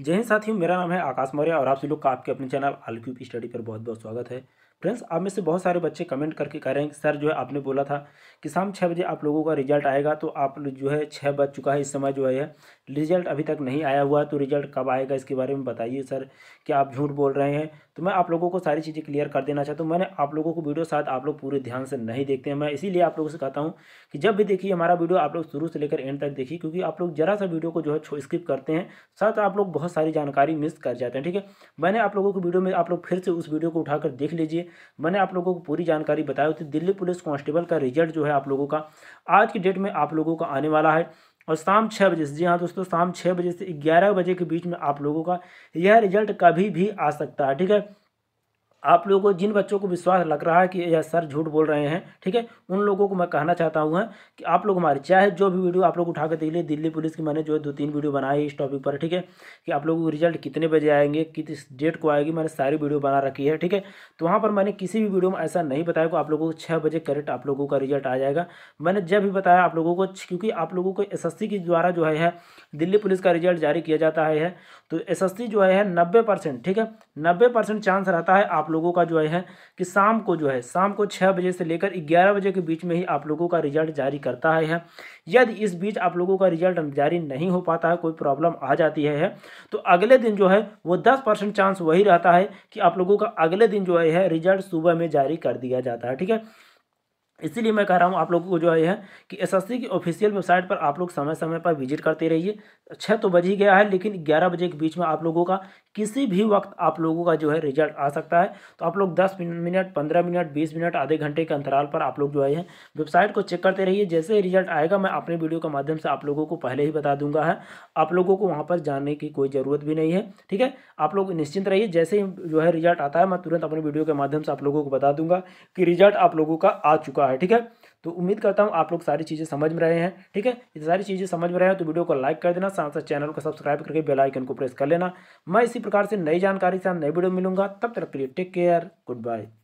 जय हिंद साथियों मेरा नाम है आकाश मौर्य और आप सभी लोग का आपके अपने चैनल आल क्यूब स्टडी पर बहुत बहुत स्वागत है फ्रेंड्स आप में से बहुत सारे बच्चे कमेंट करके कह रहे हैं कि सर जो है आपने बोला था कि शाम छः बजे आप लोगों का रिजल्ट आएगा तो आप जो है छः बज चुका है इस समय जो है रिजल्ट अभी तक नहीं आया हुआ है तो रिजल्ट कब आएगा इसके बारे में बताइए सर कि आप झूठ बोल रहे हैं तो मैं आप लोगों को सारी चीज़ें क्लियर कर देना चाहता हूँ मैंने आप लोगों को वीडियो शायद आप लोग पूरे ध्यान से नहीं देखते हैं मैं इसीलिए आप लोगों से कहता हूँ कि जब भी देखिए हमारा वीडियो आप लोग शुरू से लेकर एंड तक देखिए क्योंकि आप लोग जरा सा वीडियो को जो है स्किप करते हैं साथ आप लोग बहुत सारी जानकारी मिस कर जाते हैं ठीक है मैंने आप लोगों को वीडियो में आप लोग फिर से उस वीडियो को उठाकर देख लीजिए मैंने आप लोगों को पूरी जानकारी बताई होती दिल्ली पुलिस कांस्टेबल का रिजल्ट जो है आप लोगों का आज की डेट में आप लोगों का आने वाला है और शाम छः बजे से जी हाँ दोस्तों शाम छः बजे से ग्यारह बजे के बीच में आप लोगों का यह रिजल्ट कभी भी आ सकता है ठीक है आप लोगों को जिन बच्चों को विश्वास लग रहा है कि यह सर झूठ बोल रहे हैं ठीक है उन लोगों को मैं कहना चाहता हूँ कि आप लोग हमारे चाहे जो भी वीडियो आप लोग उठा कर देख लिए दिल्ली पुलिस की मैंने जो है दो तीन वीडियो बनाई इस टॉपिक पर ठीक है कि आप लोगों को रिजल्ट कितने बजे आएंगे किस डेट को आएगी मैंने सारी वीडियो बना रखी है ठीक है तो वहाँ पर मैंने किसी भी वीडियो में ऐसा नहीं बताया कि आप लोगों को छः बजे करेक्ट आप लोगों का रिजल्ट आ जाएगा मैंने जब भी बताया आप लोगों को क्योंकि आप लोगों को एस के द्वारा जो है दिल्ली पुलिस का रिजल्ट जारी किया जाता है तो एस जो है नब्बे ठीक है नब्बे चांस रहता है आप लोगों का जो है कि शाम को जो है शाम को छः बजे से लेकर ग्यारह बजे के बीच में ही आप लोगों का रिजल्ट जारी करता है यदि इस बीच आप लोगों का रिजल्ट जारी नहीं हो पाता है कोई प्रॉब्लम आ जाती है तो अगले दिन जो है वो दस परसेंट चांस वही रहता है कि आप लोगों का अगले दिन जो है रिजल्ट सुबह में जारी कर दिया जाता है ठीक है इसीलिए मैं कह रहा हूँ आप लोगों को जो है कि एसएससी की ऑफिशियल वेबसाइट पर आप लोग समय समय पर विजिट करते रहिए छः तो बज ही गया है लेकिन ग्यारह बजे के बीच में आप लोगों का किसी भी वक्त आप लोगों का जो है रिजल्ट आ सकता है तो आप लोग दस मिनट पंद्रह मिनट बीस मिनट आधे घंटे के अंतराल पर आप लोग जो है वेबसाइट को चेक करते रहिए जैसे ही रिजल्ट आएगा मैं अपने वीडियो के माध्यम से आप लोगों को पहले ही बता दूंगा है आप लोगों को वहाँ पर जाने की कोई ज़रूरत भी नहीं है ठीक है आप लोग निश्चिंत रहिए जैसे ही जो है रिजल्ट आता है मैं तुरंत अपने वीडियो के माध्यम से आप लोगों को बता दूंगा कि रिजल्ट आप लोगों का आ चुका चुका है ठीक है तो उम्मीद करता हूँ आप लोग सारी चीज़ें समझ में रहे हैं ठीक है ये सारी चीज़ें समझ में रहे हैं तो वीडियो को लाइक कर देना साथ साथ चैनल को सब्सक्राइब करके बेल आइकन को प्रेस कर लेना मैं इसी प्रकार से नई जानकारी के साथ नई वीडियो मिलूंगा तब तक के लिए टेक केयर गुड बाय